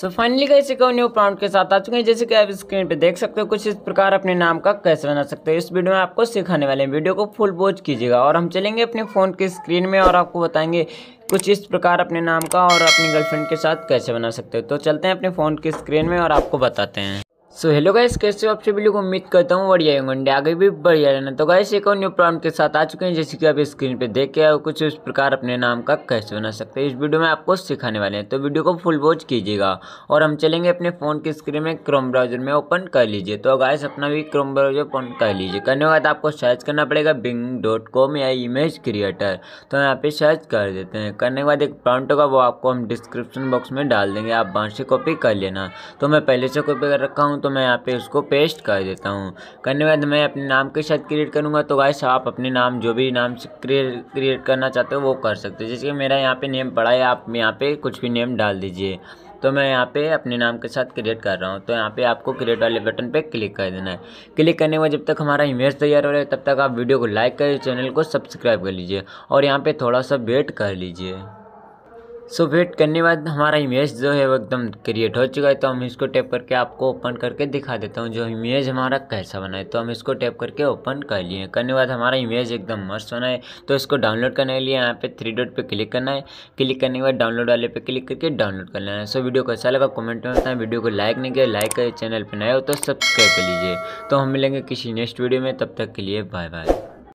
सो finally guys एक new prompt के साथ आ चुके हैं जैसे कि आप स्क्रीन पे देख सकते हो कुछ इस प्रकार अपने नाम का कैसे बना सकते हो इस वीडियो में आपको सिखाने वाले हैं वीडियो को फुल वॉच कीजिएगा और हम चलेंगे अपने फ़ोन के स्क्रीन में और आपको बताएंगे कुछ इस प्रकार अपने नाम का और अपनी गर्लफ्रेंड के साथ कैसे बना सकते हो तो चलते हैं अपने फ़ोन के स्क्रीन में और आपको बताते हैं सो हेलो गाइस कैसे हो आप सभी लोग उम्मीद करता हूँ बढ़िया होंगे आगे भी बढ़िया रहना तो गाइस एक और न्यू प्रॉब्लम के साथ आ चुके हैं जैसे कि आप स्क्रीन पे देख के कुछ इस प्रकार अपने नाम का कैसे बना सकते हैं इस वीडियो में आपको सिखाने वाले हैं तो वीडियो को फुल वॉच कीजिएगा और हम चलेंगे अपने फ़ोन की स्क्रीन में क्रोम ब्राउजर में ओपन कर लीजिए तो गाइस अपना भी क्रोम ब्राउजर ओपन कर लीजिए करने के बाद आपको सर्च करना पड़ेगा बिंग डॉट कॉम या इमेज क्रिएटर तो यहाँ पर सर्च कर देते हैं करने के बाद एक प्राउंट होगा वो आपको हम डिस्क्रिप्शन बॉक्स में डाल देंगे आप वहाँ से कॉपी कर लेना तो मैं पहले से कॉपी कर रखा हूँ तो मैं यहाँ पे उसको पेस्ट कर देता हूँ करने के बाद मैं अपने नाम के साथ क्रिएट करूँगा तो गाइस आप अपने नाम जो भी नाम से क्रिएट करना चाहते हो वो कर सकते हो जैसे कि मेरा यहाँ पे नेम पड़ा है आप यहाँ पे कुछ भी नेम डाल दीजिए तो मैं यहाँ पे अपने नाम के साथ क्रिएट कर रहा हूँ तो यहाँ पे आपको क्रिएट वाले बटन पे क्लिक कर देना है क्लिक करने के बाद जब तक हमारा इमेज तैयार हो रहा है तब तक आप वीडियो को लाइक करिए चैनल को सब्सक्राइब कर लीजिए और यहाँ पे थोड़ा सा वेट कर लीजिए सो वेट करने बाद हमारा इमेज जो है वो एकदम क्रिएट हो चुका है तो हम इसको टैप करके आपको ओपन करके दिखा देता हूँ जो इमेज हमारा कैसा बना है तो हम इसको टैप करके ओपन कर लिए करने बाद हमारा इमेज एकदम मस्त बना है तो इसको डाउनलोड करने के लिए यहाँ पे थ्री डॉट पे क्लिक करना है क्लिक करने के बाद डाउनलोड वाले पे क्लिक करके डाउनलोड कर लेना है सो वीडियो को अच्छा लगा कॉमेंट में बताएं वीडियो को लाइक नहीं किया लाइक करें चैनल पर नए हो तो सब्सक्राइब कर लीजिए तो हम मिलेंगे किसी नेक्स्ट वीडियो में तब तक के लिए बाय बाय